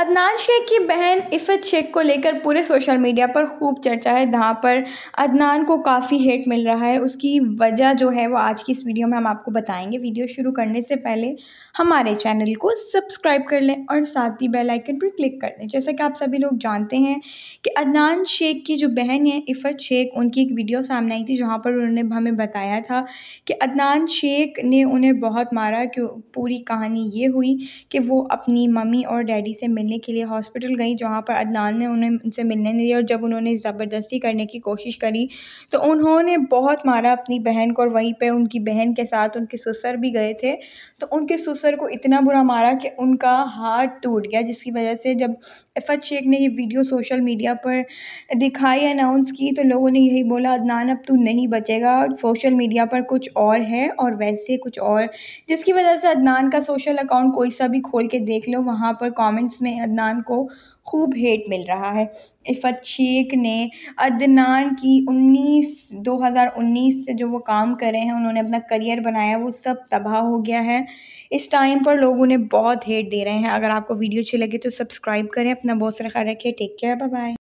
अदनान शेख की बहन इफ़त शेख को लेकर पूरे सोशल मीडिया पर खूब चर्चा है जहाँ पर अदनान को काफ़ी हेट मिल रहा है उसकी वजह जो है वो आज की इस वीडियो में हम आपको बताएंगे वीडियो शुरू करने से पहले हमारे चैनल को सब्सक्राइब कर लें और साथ ही बेल आइकन पर क्लिक कर लें जैसा कि आप सभी लोग जानते हैं कि अदनान शेख की जो बहन है इफ़त शेख उनकी एक वीडियो सामने आई थी जहाँ पर उन्होंने हमें बताया था कि अदनान शेख ने उन्हें बहुत मारा क्यों पूरी कहानी ये हुई कि वो अपनी मम्मी और डैडी से मिलने के लिए हॉस्पिटल गई जहाँ पर अदनान ने उन्हें उनसे मिलने नहीं दिया और जब उन्होंने ज़बरदस्ती करने की कोशिश करी तो उन्होंने बहुत मारा अपनी बहन को और वहीं पर उनकी बहन के साथ उनके ससुर भी गए थे तो उनके ससुर को इतना बुरा मारा कि उनका हाथ टूट गया जिसकी वजह से जब इफ़त शेख ने ये वीडियो सोशल मीडिया पर दिखाई अनाउंस की तो लोगों ने यही बोला अदनान अब तू नहीं बचेगा सोशल मीडिया पर कुछ और है और वैसे कुछ और जिसकी वजह से अदनान का सोशल अकाउंट कोई सा भी खोल के देख लो वहाँ पर कमेंट्स में में अदनान को खूब हेट मिल रहा है इफ़त शेख ने अदनान की 19 2019 से जो वो काम करे हैं उन्होंने अपना करियर बनाया वो सब तबाह हो गया है इस टाइम पर लोग उन्हें बहुत हेट दे रहे हैं अगर आपको वीडियो अच्छी लगे तो सब्सक्राइब करें अपना बहुत सारा ख्याल रखें टेक केयर बाय बाय